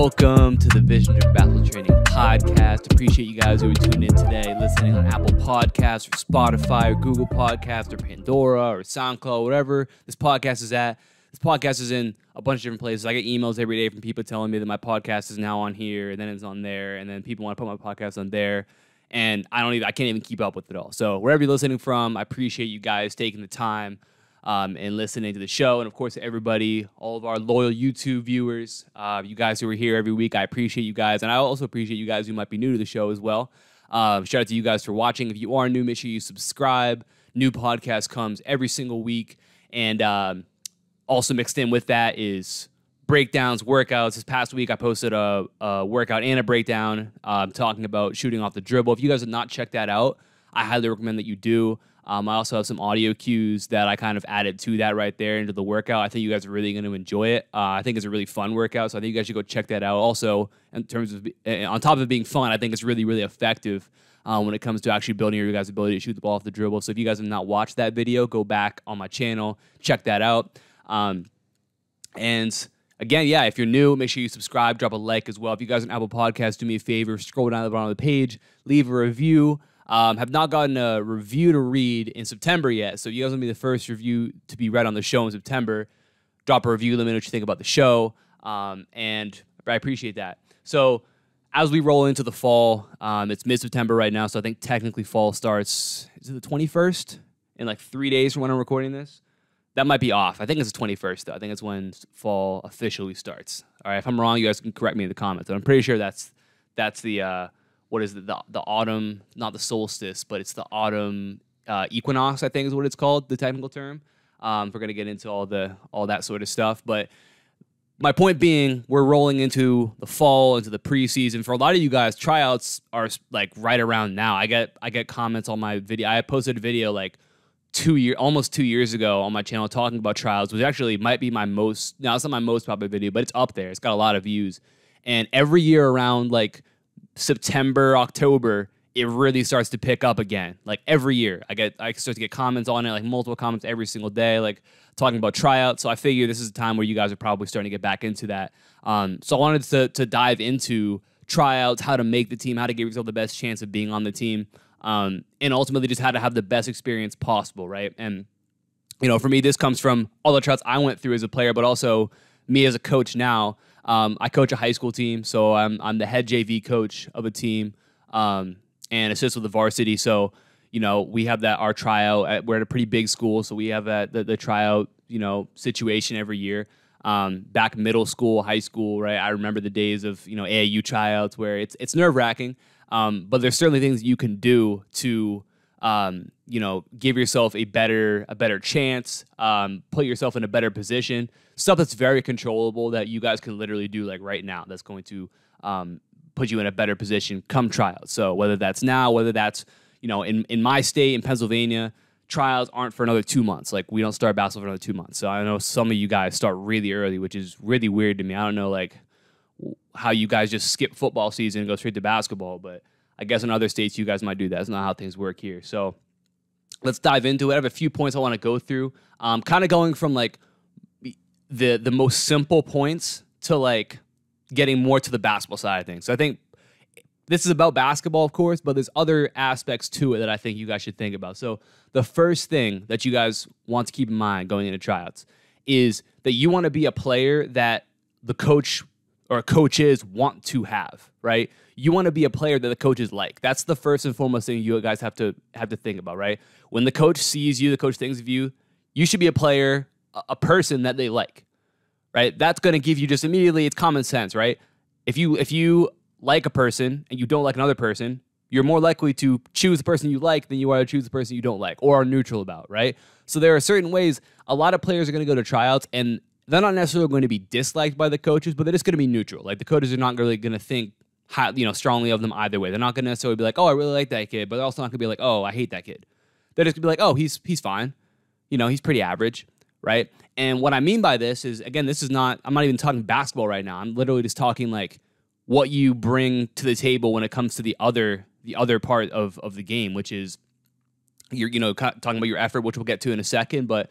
Welcome to the Vision of Battle Training Podcast. Appreciate you guys who are tuning in today, listening on Apple Podcasts or Spotify or Google Podcasts or Pandora or SoundCloud, whatever this podcast is at. This podcast is in a bunch of different places. I get emails every day from people telling me that my podcast is now on here, and then it's on there, and then people want to put my podcast on there. And I don't even I can't even keep up with it all. So wherever you're listening from, I appreciate you guys taking the time um, and listening to the show. And of course, everybody, all of our loyal YouTube viewers, uh, you guys who are here every week, I appreciate you guys. And I also appreciate you guys who might be new to the show as well. Uh, shout out to you guys for watching. If you are new, make sure you subscribe. New podcast comes every single week. And um, also mixed in with that is breakdowns, workouts. This past week, I posted a, a workout and a breakdown um, talking about shooting off the dribble. If you guys have not checked that out, I highly recommend that you do. Um, I also have some audio cues that I kind of added to that right there into the workout. I think you guys are really going to enjoy it. Uh, I think it's a really fun workout, so I think you guys should go check that out. Also, in terms of eh, eh, on top of being fun, I think it's really really effective um, when it comes to actually building your guys' ability to shoot the ball off the dribble. So if you guys have not watched that video, go back on my channel, check that out. Um, and again, yeah, if you're new, make sure you subscribe, drop a like as well. If you guys are on Apple Podcasts, do me a favor, scroll down to the bottom of the page, leave a review. Um, have not gotten a review to read in September yet. So you guys will be the first review to be read on the show in September. Drop a review. Let me know what you think about the show. Um, and I appreciate that. So as we roll into the fall, um, it's mid September right now. So I think technically fall starts, is it the 21st? In like three days from when I'm recording this? That might be off. I think it's the 21st, though. I think it's when fall officially starts. All right. If I'm wrong, you guys can correct me in the comments. But I'm pretty sure that's that's the uh, what is it, the the autumn, not the solstice, but it's the autumn uh, equinox, I think is what it's called, the technical term. Um, we're gonna get into all the all that sort of stuff, but my point being, we're rolling into the fall, into the preseason. For a lot of you guys, tryouts are like right around now. I get I get comments on my video. I posted a video like two year almost two years ago on my channel talking about trials, which actually might be my most. now it's not my most popular video, but it's up there. It's got a lot of views. And every year around like September, October, it really starts to pick up again. Like every year, I get I start to get comments on it, like multiple comments every single day, like talking about tryouts. So I figure this is a time where you guys are probably starting to get back into that. Um, so I wanted to to dive into tryouts, how to make the team, how to give yourself the best chance of being on the team, um, and ultimately just how to have the best experience possible, right? And you know, for me, this comes from all the tryouts I went through as a player, but also me as a coach now. Um, I coach a high school team, so I'm I'm the head JV coach of a team um, and assist with the varsity. So you know we have that our tryout. At, we're at a pretty big school, so we have that the, the tryout you know situation every year. Um, back middle school, high school, right? I remember the days of you know AAU tryouts where it's it's nerve wracking, um, but there's certainly things you can do to um, you know, give yourself a better a better chance, um, put yourself in a better position. Stuff that's very controllable that you guys can literally do like right now. That's going to um, put you in a better position come tryouts. So whether that's now, whether that's you know, in in my state in Pennsylvania, trials aren't for another two months. Like we don't start basketball for another two months. So I know some of you guys start really early, which is really weird to me. I don't know like how you guys just skip football season and go straight to basketball, but I guess in other states, you guys might do that. It's not how things work here. So let's dive into it. I have a few points I want to go through. Um, kind of going from like the the most simple points to like getting more to the basketball side of things. So I think this is about basketball, of course, but there's other aspects to it that I think you guys should think about. So the first thing that you guys want to keep in mind going into tryouts is that you want to be a player that the coach or coaches want to have, right? You want to be a player that the coaches like. That's the first and foremost thing you guys have to have to think about, right? When the coach sees you, the coach thinks of you, you should be a player, a person that they like. Right? That's going to give you just immediately it's common sense, right? If you if you like a person and you don't like another person, you're more likely to choose the person you like than you are to choose the person you don't like or are neutral about, right? So there are certain ways a lot of players are going to go to tryouts and they're not necessarily going to be disliked by the coaches, but they're just going to be neutral. Like the coaches are not really going to think high, you know, strongly of them either way. They're not going to necessarily be like, "Oh, I really like that kid," but they're also not going to be like, "Oh, I hate that kid." They're just going to be like, "Oh, he's he's fine. You know, he's pretty average." Right. And what I mean by this is, again, this is not, I'm not even talking basketball right now. I'm literally just talking like what you bring to the table when it comes to the other, the other part of, of the game, which is you're, you know, talking about your effort, which we'll get to in a second, but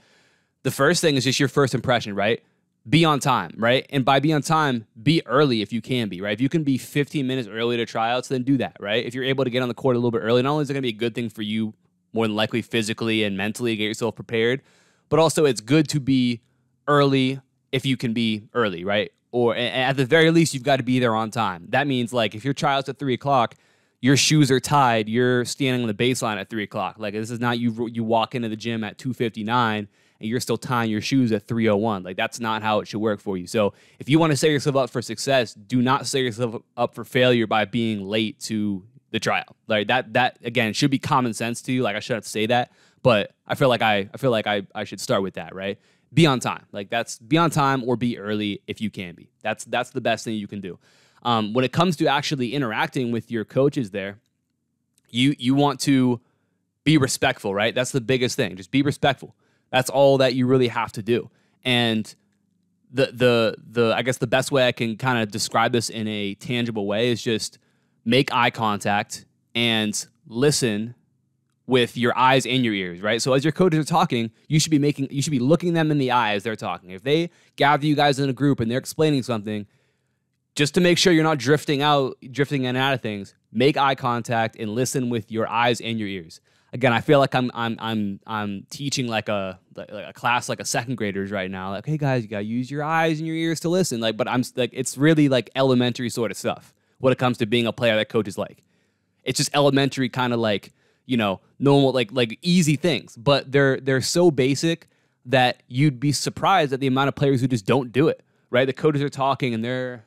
the first thing is just your first impression, right? Be on time, right? And by be on time, be early if you can be, right? If you can be 15 minutes early to tryouts, then do that, right? If you're able to get on the court a little bit early, not only is it going to be a good thing for you, more than likely physically and mentally, to get yourself prepared, but also it's good to be early if you can be early, right? Or at the very least, you've got to be there on time. That means like if your tryouts at three o'clock, your shoes are tied, you're standing on the baseline at three o'clock. Like this is not you. You walk into the gym at two fifty nine and you're still tying your shoes at 301. Like that's not how it should work for you. So if you want to set yourself up for success, do not set yourself up for failure by being late to the trial. Like that that again should be common sense to you. Like I should have to say that, but I feel like I I feel like I I should start with that, right? Be on time. Like that's be on time or be early if you can be. That's that's the best thing you can do. Um, when it comes to actually interacting with your coaches there, you you want to be respectful, right? That's the biggest thing. Just be respectful. That's all that you really have to do. And the the the I guess the best way I can kind of describe this in a tangible way is just make eye contact and listen with your eyes and your ears, right? So as your coaches are talking, you should be making you should be looking them in the eye as they're talking. If they gather you guys in a group and they're explaining something, just to make sure you're not drifting out, drifting in and out of things, make eye contact and listen with your eyes and your ears again, I feel like I'm I'm I'm I'm teaching like a like a class like a second graders right now. Like, hey guys, you gotta use your eyes and your ears to listen. Like, but I'm like it's really like elementary sort of stuff when it comes to being a player that coaches like. It's just elementary kind of like you know normal like like easy things, but they're they're so basic that you'd be surprised at the amount of players who just don't do it. Right, the coaches are talking and they're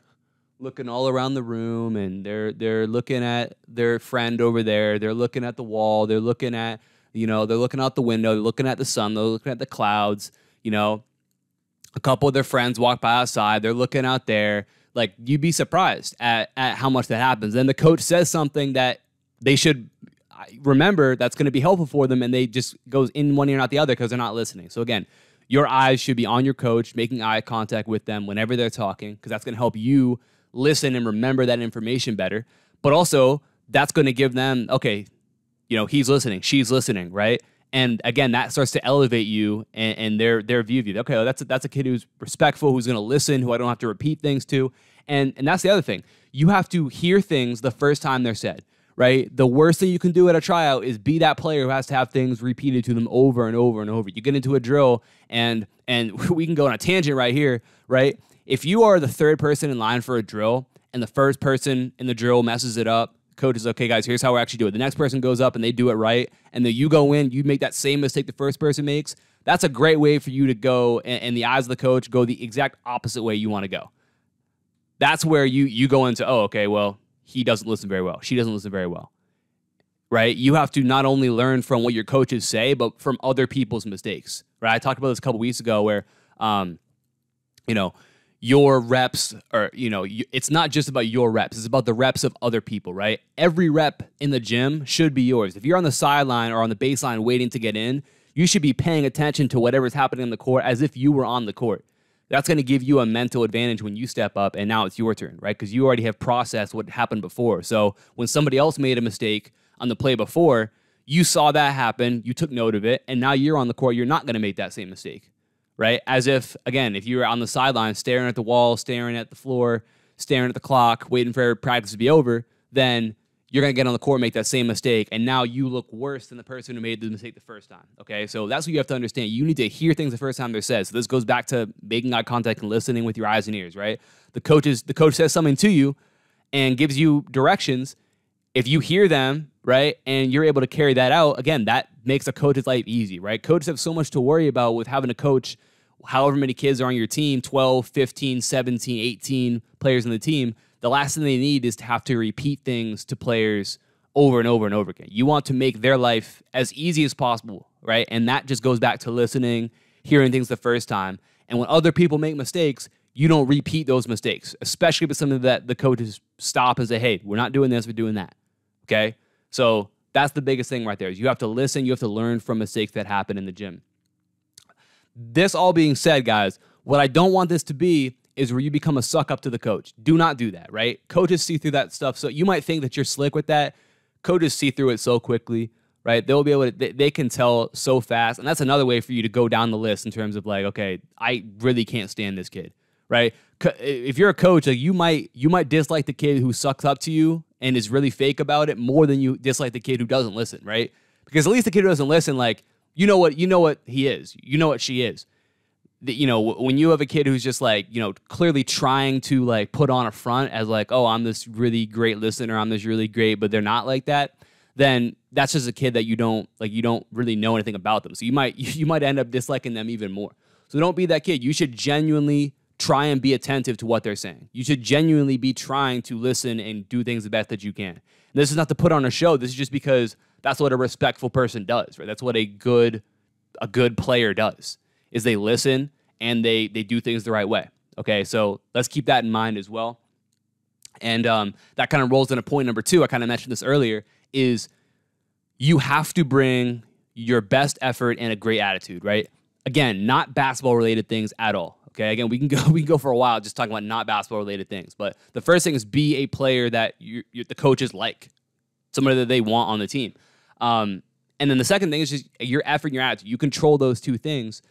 looking all around the room and they're they're looking at their friend over there they're looking at the wall they're looking at you know they're looking out the window they're looking at the sun they're looking at the clouds you know a couple of their friends walk by outside they're looking out there like you'd be surprised at, at how much that happens then the coach says something that they should remember that's going to be helpful for them and they just goes in one ear and out the other because they're not listening so again your eyes should be on your coach making eye contact with them whenever they're talking because that's going to help you listen and remember that information better. But also, that's going to give them, okay, you know, he's listening, she's listening, right? And again, that starts to elevate you and, and their their view of you. Okay, well, that's a, that's a kid who's respectful, who's going to listen, who I don't have to repeat things to. And and that's the other thing. You have to hear things the first time they're said, right? The worst thing you can do at a tryout is be that player who has to have things repeated to them over and over and over. You get into a drill and and we can go on a tangent right here, right? If you are the third person in line for a drill and the first person in the drill messes it up, coach is okay, guys, here's how we actually do it. The next person goes up and they do it right, and then you go in, you make that same mistake the first person makes. That's a great way for you to go, and, and the eyes of the coach go the exact opposite way you want to go. That's where you you go into, oh, okay, well, he doesn't listen very well. She doesn't listen very well. Right? You have to not only learn from what your coaches say, but from other people's mistakes. Right? I talked about this a couple weeks ago where um, you know, your reps or you know it's not just about your reps it's about the reps of other people right every rep in the gym should be yours if you're on the sideline or on the baseline waiting to get in you should be paying attention to whatever's happening in the court as if you were on the court that's going to give you a mental advantage when you step up and now it's your turn right because you already have processed what happened before so when somebody else made a mistake on the play before you saw that happen you took note of it and now you're on the court you're not going to make that same mistake right? As if, again, if you were on the sideline staring at the wall, staring at the floor, staring at the clock, waiting for practice to be over, then you're going to get on the court and make that same mistake. And now you look worse than the person who made the mistake the first time. Okay. So that's what you have to understand. You need to hear things the first time they're said. So this goes back to making eye contact and listening with your eyes and ears, right? The coach, the coach says something to you and gives you directions. If you hear them, right, and you're able to carry that out, again, that makes a coach's life easy, right? Coaches have so much to worry about with having a coach – however many kids are on your team 12, 15, 17, 18 players in the team the last thing they need is to have to repeat things to players over and over and over again. You want to make their life as easy as possible, right? And that just goes back to listening, hearing things the first time. And when other people make mistakes, you don't repeat those mistakes, especially with something that the coaches stop and say, hey, we're not doing this, we're doing that. Okay. So that's the biggest thing right there is you have to listen, you have to learn from mistakes that happen in the gym. This all being said, guys, what I don't want this to be is where you become a suck up to the coach. Do not do that, right? Coaches see through that stuff. So you might think that you're slick with that. Coaches see through it so quickly, right? They'll be able to, they, can tell so fast. And that's another way for you to go down the list in terms of like, okay, I really can't stand this kid, right? If you're a coach, like you might, you might dislike the kid who sucks up to you and is really fake about it more than you dislike the kid who doesn't listen, right? Because at least the kid who doesn't listen, like, you know what? You know what he is. You know what she is. The, you know, when you have a kid who's just like, you know, clearly trying to like put on a front as like, oh, I'm this really great listener, I'm this really great, but they're not like that. Then that's just a kid that you don't like. You don't really know anything about them, so you might you might end up disliking them even more. So don't be that kid. You should genuinely try and be attentive to what they're saying. You should genuinely be trying to listen and do things the best that you can. And this is not to put on a show. This is just because that's what a respectful person does, right? That's what a good a good player does is they listen and they they do things the right way. Okay, so let's keep that in mind as well. And um, that kind of rolls into point number two. I kind of mentioned this earlier is you have to bring your best effort and a great attitude, right? Again, not basketball related things at all. Okay, again, we can go we can go for a while just talking about not basketball related things. But the first thing is be a player that you, you, the coaches like, somebody that they want on the team. Um, and then the second thing is just your effort and your attitude. You control those two things,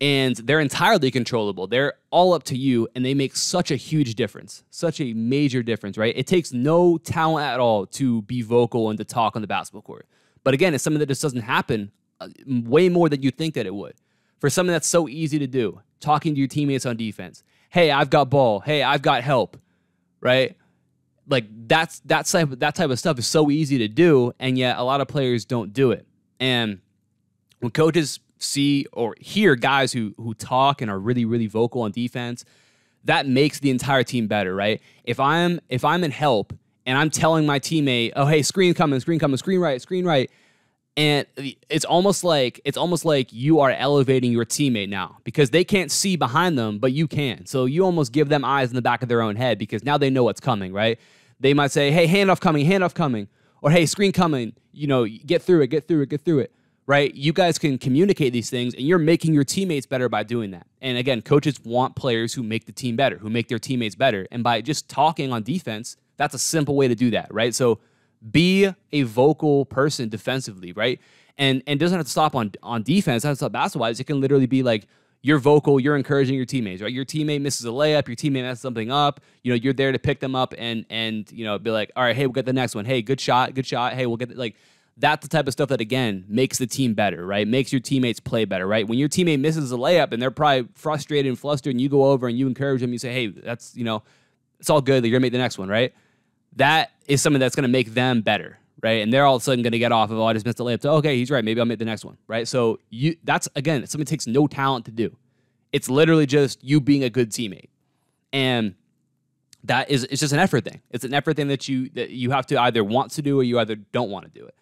and they're entirely controllable. They're all up to you, and they make such a huge difference, such a major difference, right? It takes no talent at all to be vocal and to talk on the basketball court. But again, it's something that just doesn't happen uh, way more than you think that it would. For something that's so easy to do, talking to your teammates on defense. Hey, I've got ball. Hey, I've got help, right? like that's that type of, that type of stuff is so easy to do, and yet a lot of players don't do it. And when coaches see or hear guys who who talk and are really really vocal on defense, that makes the entire team better, right? If I'm if I'm in help and I'm telling my teammate, oh hey, screen coming, screen coming, screen right, screen right, and it's almost like it's almost like you are elevating your teammate now because they can't see behind them, but you can. So you almost give them eyes in the back of their own head because now they know what's coming, right? They might say, hey, handoff coming, handoff coming, or hey, screen coming, you know, get through it, get through it, get through it, right? You guys can communicate these things and you're making your teammates better by doing that. And again, coaches want players who make the team better, who make their teammates better. And by just talking on defense, that's a simple way to do that, right? So be a vocal person defensively, right? And and doesn't have to stop on on defense. That's not basketball wise. It can literally be like you're vocal, you're encouraging your teammates, right? Your teammate misses a layup, your teammate messes something up, you know, you're there to pick them up and and you know, be like, all right, hey, we'll get the next one. Hey, good shot, good shot. Hey, we'll get the, like that's the type of stuff that again makes the team better, right? Makes your teammates play better, right? When your teammate misses a layup and they're probably frustrated and flustered, and you go over and you encourage them, you say, hey, that's you know, it's all good. You're gonna make the next one, right? That is something that's gonna make them better, right? And they're all of a sudden going to get off of, oh, I just missed a layup. So, okay, he's right. Maybe I'll make the next one, right? So you that's again, something takes no talent to do. It's literally just you being a good teammate, and that is it's just an effort thing. It's an effort thing that you that you have to either want to do or you either don't want to do it.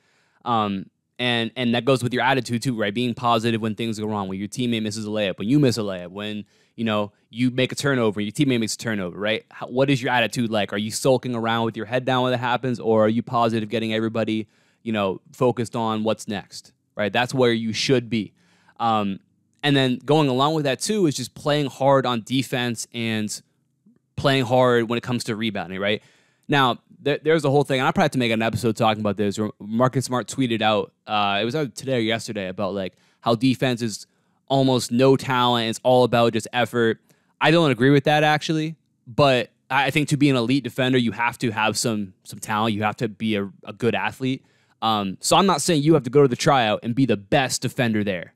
Um, and and that goes with your attitude too, right? Being positive when things go wrong, when your teammate misses a layup, when you miss a layup, when you know, you make a turnover, your teammate makes a turnover, right? How, what is your attitude like? Are you sulking around with your head down when it happens, or are you positive, getting everybody, you know, focused on what's next, right? That's where you should be. Um, and then going along with that too is just playing hard on defense and playing hard when it comes to rebounding, right? Now, there, there's a whole thing, and I probably have to make an episode talking about this. Where Marcus Smart tweeted out, uh, it was either today or yesterday, about like how defense is – almost no talent. It's all about just effort. I don't agree with that actually, but I think to be an elite defender, you have to have some some talent. You have to be a, a good athlete. Um, so I'm not saying you have to go to the tryout and be the best defender there.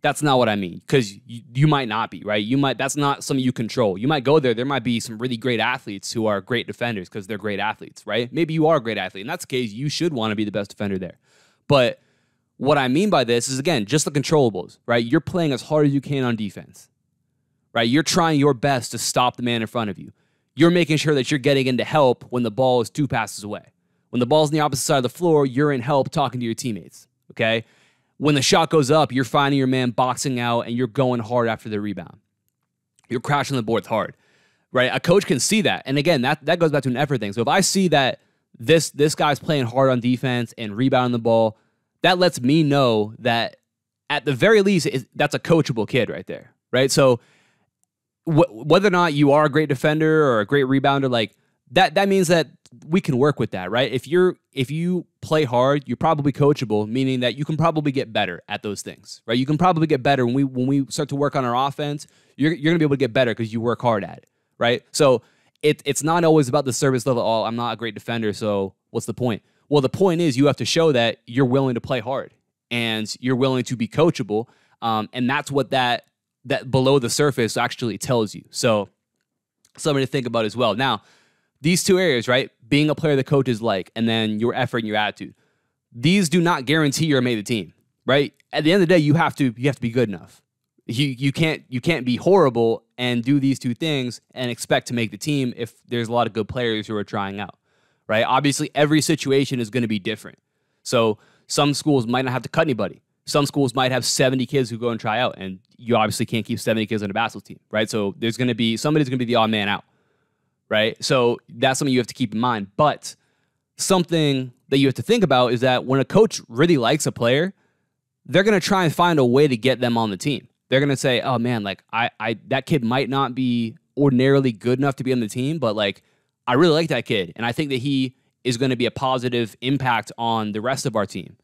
That's not what I mean because you, you might not be right. You might that's not something you control. You might go there. There might be some really great athletes who are great defenders because they're great athletes, right? Maybe you are a great athlete. In that case, you should want to be the best defender there, but what I mean by this is again, just the controllables, right? You're playing as hard as you can on defense, right? You're trying your best to stop the man in front of you. You're making sure that you're getting into help when the ball is two passes away. When the ball's on the opposite side of the floor, you're in help talking to your teammates, okay? When the shot goes up, you're finding your man boxing out and you're going hard after the rebound. You're crashing the boards hard, right? A coach can see that. And again, that, that goes back to an effort thing. So if I see that this this guy's playing hard on defense and rebounding the ball, that lets me know that at the very least, that's a coachable kid right there, right? So wh- whether or not you are a great defender or a great rebounder, like that, that means that we can work with that, right? If you're if you play hard, you're probably coachable, meaning that you can probably get better at those things, right? You can probably get better when we when we start to work on our offense. You're you're gonna be able to get better because you work hard at it, right? So it, it's not always about the service level. Oh, I'm not a great defender, so what's the point? Well, the point is, you have to show that you're willing to play hard and you're willing to be coachable, um, and that's what that that below the surface actually tells you. So, something to think about as well. Now, these two areas, right? Being a player the coaches like, and then your effort and your attitude. These do not guarantee you're made the team, right? At the end of the day, you have to you have to be good enough. You you can't you can't be horrible and do these two things and expect to make the team if there's a lot of good players who are trying out right? Obviously, every situation is going to be different. So some schools might not have to cut anybody. Some schools might have 70 kids who go and try out, and you obviously can't keep 70 kids on a basketball team, right? So there's going to be somebody's going to be the odd man out, right? So that's something you have to keep in mind. But something that you have to think about is that when a coach really likes a player, they're going to try and find a way to get them on the team. They're going to say, "Oh man, like I I that kid might not be ordinarily good enough to be on the team, but like I really like that kid, and I think that he is going to be a positive impact on the rest of our team.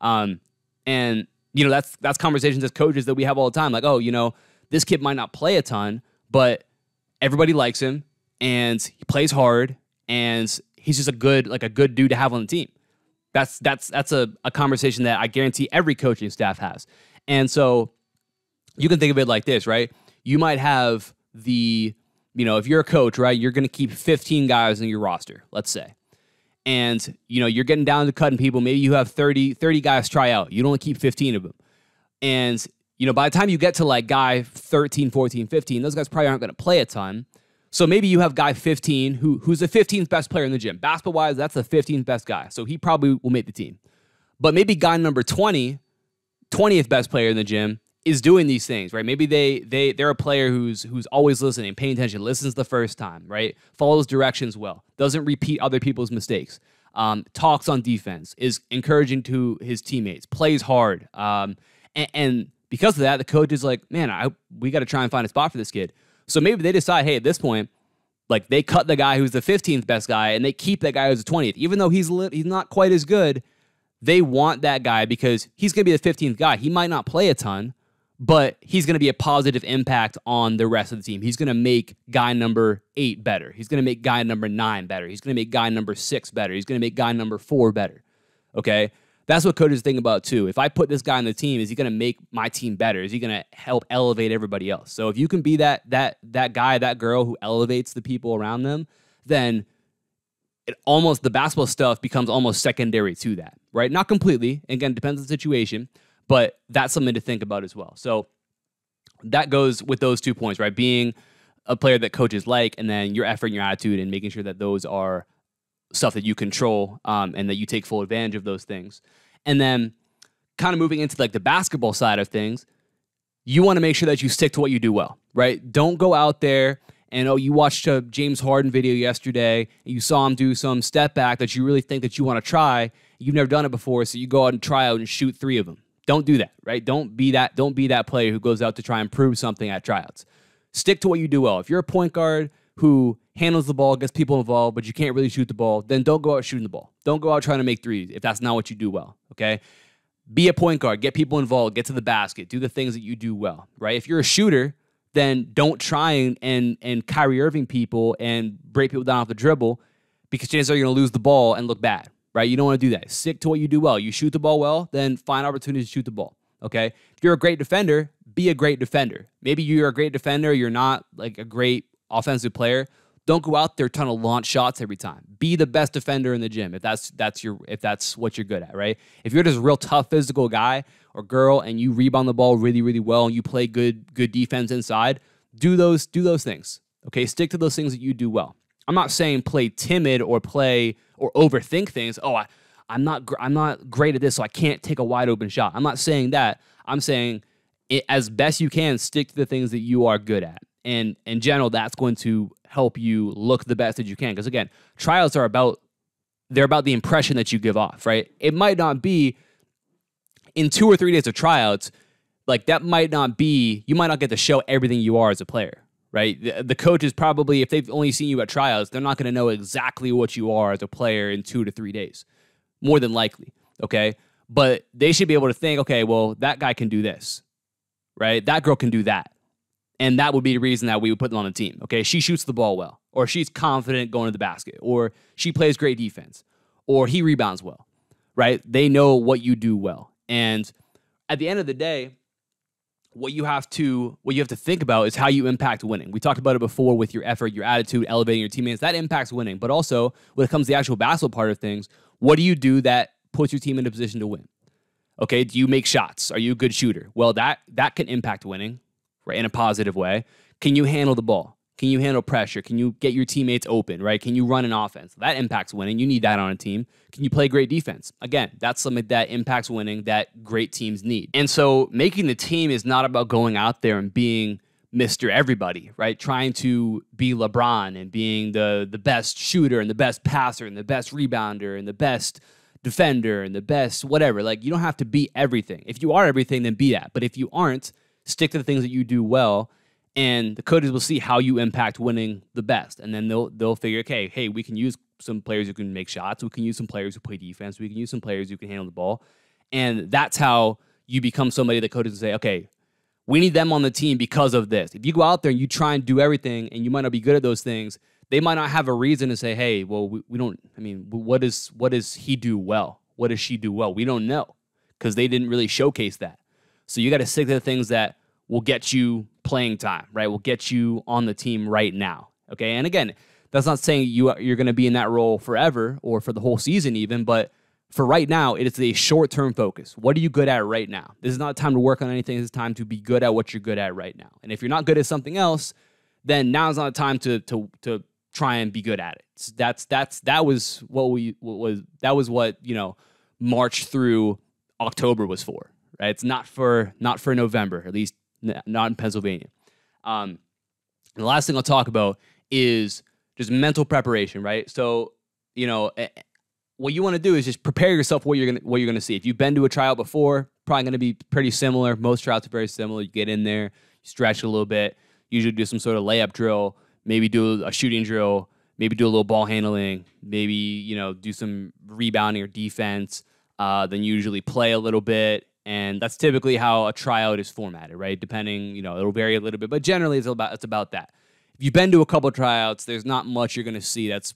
Um, and you know, that's that's conversations as coaches that we have all the time. Like, oh, you know, this kid might not play a ton, but everybody likes him, and he plays hard, and he's just a good like a good dude to have on the team. That's that's that's a, a conversation that I guarantee every coaching staff has. And so you can think of it like this, right? You might have the you know, if you're a coach, right, you're going to keep 15 guys in your roster, let's say. And, you know, you're getting down to cutting people. Maybe you have 30, 30 guys try out. you only keep 15 of them. And, you know, by the time you get to like guy 13, 14, 15, those guys probably aren't going to play a ton. So maybe you have guy 15 who who's the 15th best player in the gym. Basketball wise, that's the 15th best guy. So he probably will make the team. But maybe guy number 20, 20th best player in the gym, is doing these things, right? Maybe they they they're a player who's who's always listening, paying attention, listens the first time, right? Follows directions well, doesn't repeat other people's mistakes. Um, talks on defense, is encouraging to his teammates, plays hard, um, and, and, because of that, the coach is like, man, I we got to try and find a spot for this kid. So maybe they decide, hey, at this point, like they cut the guy who's the 15th best guy, and they keep that guy who's the 20th, even though he's lit, he's not quite as good. They want that guy because he's going to be the 15th guy. He might not play a ton, but he's going to be a positive impact on the rest of the team. He's going to make guy number eight better. He's going to make guy number nine better. He's going to make guy number six better. He's going to make guy number four better. Okay. That's what coaches think about too. If I put this guy on the team, is he going to make my team better? Is he going to help elevate everybody else? So if you can be that that that guy, that girl who elevates the people around them, then it almost the basketball stuff becomes almost secondary to that, right? Not completely. Again, depends on the situation, but that's something to think about as well. So that goes with those two points, right? Being a player that coaches like, and then your effort and your attitude, and making sure that those are stuff that you control um, and that you take full advantage of those things. And then kind of moving into like the basketball side of things, you want to make sure that you stick to what you do well, right? Don't go out there and oh, you watched a James Harden video yesterday and you saw him do some step back that you really think that you want to try. You've never done it before, so you go out and try out and shoot three of them. Don't do that, right? Don't be that don't be that player who goes out to try and prove something at tryouts. Stick to what you do well. If you're a point guard who handles the ball, gets people involved, but you can't really shoot the ball, then don't go out shooting the ball. Don't go out trying to make threes if that's not what you do well, okay? Be a point guard, get people involved, get to the basket, do the things that you do well, right? If you're a shooter, then don't try and and, and Kyrie Irving people and break people down off the dribble because chances are you're going to lose the ball and look bad, right? You don't want to do that. Stick to what you do well. You shoot the ball well, then find opportunities to shoot the ball. Okay. If you're a great defender, be a great defender. Maybe you're a great defender, you're not like a great offensive player. Don't go out there trying to launch shots every time. Be the best defender in the gym if that's that's your if that's what you're good at, right? If you're just a real tough physical guy or girl and you rebound the ball really, really well and you play good good defense inside, do those do those things. Okay. Stick to those things that you do well. I'm not saying play timid or play or overthink things. Oh, I, I'm not I'm not great at this, so I can't take a wide open shot. I'm not saying that. I'm saying it, as best you can, stick to the things that you are good at, and in general, that's going to help you look the best that you can. Because again, tryouts are about they're about the impression that you give off, right? It might not be in two or three days of tryouts, like that might not be you might not get to show everything you are as a player, right? The, the coach is probably, if they've only seen you at tryouts, they're not going to know exactly what you are as a player in two to three days, more than likely. Okay. But they should be able to think, okay, well, that guy can do this, right? That girl can do that. And that would be the reason that we would put them on the team. Okay. She shoots the ball well, or she's confident going to the basket, or she plays great defense, or he rebounds well, right? They know what you do well. And at the end of the day, what you have to what you have to think about is how you impact winning. We talked about it before with your effort, your attitude, elevating your teammates. That impacts winning. But also when it comes to the actual basketball part of things, what do you do that puts your team in a position to win? Okay, do you make shots? Are you a good shooter? Well, that that can impact winning, right, in a positive way. Can you handle the ball? Can you handle pressure? Can you get your teammates open, right? Can you run an offense? That impacts winning. You need that on a team. Can you play great defense? Again, that's something that impacts winning that great teams need. And so making the team is not about going out there and being Mr. Everybody, right? Trying to be LeBron and being the the best shooter and the best passer and the best rebounder and the best defender and the best whatever. Like you don't have to be everything. If you are everything, then be that. But if you aren't, stick to the things that you do well and the coaches will see how you impact winning the best, and then they'll they'll figure, okay, hey, we can use some players who can make shots, we can use some players who play defense, we can use some players who can handle the ball, and that's how you become somebody that coaches say, okay, we need them on the team because of this. If you go out there and you try and do everything, and you might not be good at those things, they might not have a reason to say, hey, well, we, we don't. I mean, what is what does he do well? What does she do well? We don't know because they didn't really showcase that. So you got to stick to the things that will get you playing time, right? We'll get you on the team right now. Okay. And again, that's not saying you you're going to be in that role forever or for the whole season even, but for right now, it is a short-term focus. What are you good at right now? This is not time to work on anything. This is time to be good at what you're good at right now. And if you're not good at something else, then now is not the time to to to try and be good at it. So that's that's that was what we what was that was what, you know, March through October was for. Right? It's not for not for November, at least not in Pennsylvania. Um, the last thing I'll talk about is just mental preparation, right? So, you know, eh, eh, what you want to do is just prepare yourself what you're gonna what you're gonna see. If you've been to a trial before, probably gonna be pretty similar. Most trials are very similar. You get in there, you stretch a little bit, usually do some sort of layup drill, maybe do a shooting drill, maybe do a little ball handling, maybe you know do some rebounding or defense. Uh, then usually play a little bit, and that's typically how a tryout is formatted, right? Depending, you know, it'll vary a little bit, but generally it's about it's about that. If you've been to a couple tryouts, there's not much you're going to see that's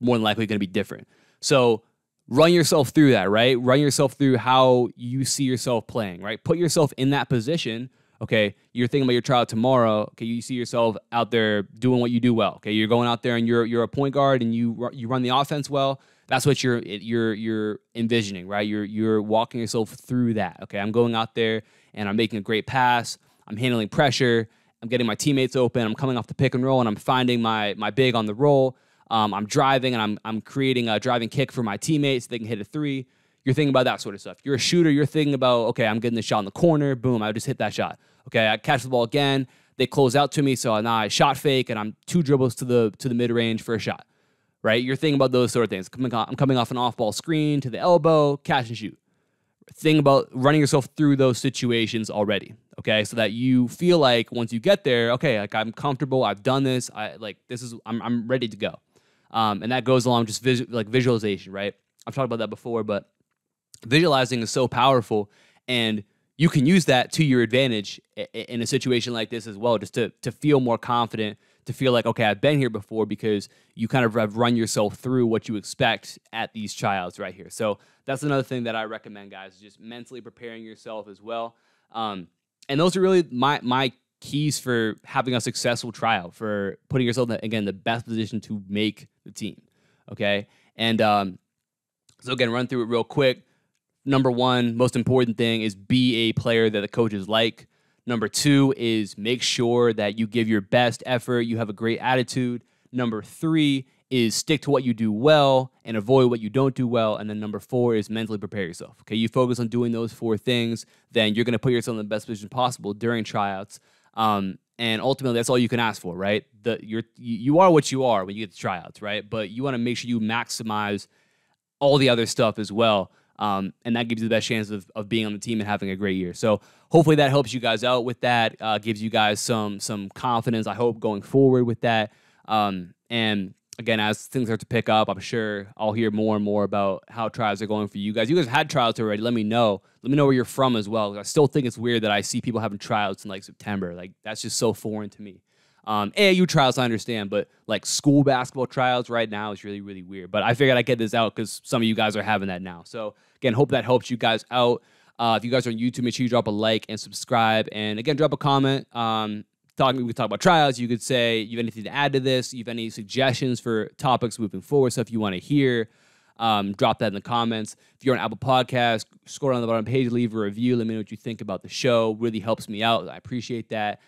more than likely going to be different. So run yourself through that, right? Run yourself through how you see yourself playing, right? Put yourself in that position. Okay, you're thinking about your tryout tomorrow. Okay, you see yourself out there doing what you do well. Okay, you're going out there and you're you're a point guard and you you run the offense well that's what you're you're you're envisioning, right? You're you're walking yourself through that. Okay, I'm going out there and I'm making a great pass. I'm handling pressure. I'm getting my teammates open. I'm coming off the pick and roll, and I'm finding my my big on the roll. Um, I'm driving and I'm I'm creating a driving kick for my teammates. They can hit a three. You're thinking about that sort of stuff. You're a shooter. You're thinking about okay, I'm getting the shot in the corner. Boom, I just hit that shot. Okay, I catch the ball again. They close out to me, so now I shot fake and I'm two dribbles to the to the mid range for a shot right? You're thinking about those sort of things. I'm coming off an off ball screen to the elbow, catch and shoot. Think about running yourself through those situations already, okay? So that you feel like once you get there, okay, like I'm comfortable, I've done this, I like this is I'm I'm ready to go, um, and that goes along just vis- like visualization, right? I've talked about that before, but visualizing is so powerful, and you can use that to your advantage in a situation like this as well, just to to feel more confident to feel like, okay, I've been here before because you kind of have run yourself through what you expect at these tryouts right here. So that's another thing that I recommend, guys, just mentally preparing yourself as well. Um, and those are really my my keys for having a successful tryout, for putting yourself in, again the best position to make the team. Okay, and um, so again, run through it real quick. Number one, most important thing is be a player that the coaches like. Number two is make sure that you give your best effort, you have a great attitude. Number three is stick to what you do well and avoid what you don't do well. And then number four is mentally prepare yourself. Okay, you focus on doing those four things, then you're gonna put yourself in the best position possible during tryouts. Um, and ultimately, that's all you can ask for, right? The, you're, you are what you are when you get to tryouts, right? But you wanna make sure you maximize all the other stuff as well um, and that gives you the best chance of, of being on the team and having a great year. So hopefully that helps you guys out with that, uh, gives you guys some some confidence. I hope going forward with that. Um, and again, as things start to pick up, I'm sure I'll hear more and more about how trials are going for you guys. You guys had trials already. Let me know. Let me know where you're from as well. I still think it's weird that I see people having trials in like September. Like that's just so foreign to me. Um, AAU trials, I understand, but like school basketball trials right now is really, really weird. But I figured I'd get this out because some of you guys are having that now. So, again, hope that helps you guys out. Uh, if you guys are on YouTube, make sure you drop a like and subscribe. And again, drop a comment. Um, talking, we could talk about trials. You could say you have anything to add to this. You have any suggestions for topics moving forward, So if you want to hear. Um, drop that in the comments. If you're on Apple Podcast, scroll down the bottom page, leave a review. Let me know what you think about the show. Really helps me out. I appreciate that.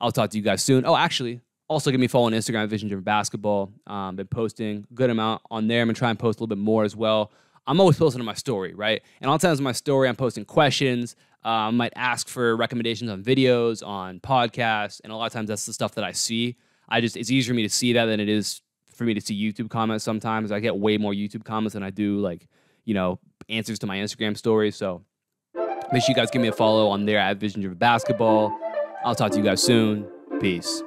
I'll talk to you guys soon. Oh, actually, also give me a follow on Instagram, Vision Driven Basketball. Um, been posting a good amount on there. I'm gonna try and post a little bit more as well. I'm always posting my story, right? And all times my story, I'm posting questions. Uh, I might ask for recommendations on videos, on podcasts, and a lot of times that's the stuff that I see. I just it's easier for me to see that than it is for me to see YouTube comments. Sometimes I get way more YouTube comments than I do like you know answers to my Instagram stories. So make sure you guys give me a follow on there at Vision Driven Basketball. I'll talk to you guys soon. Peace.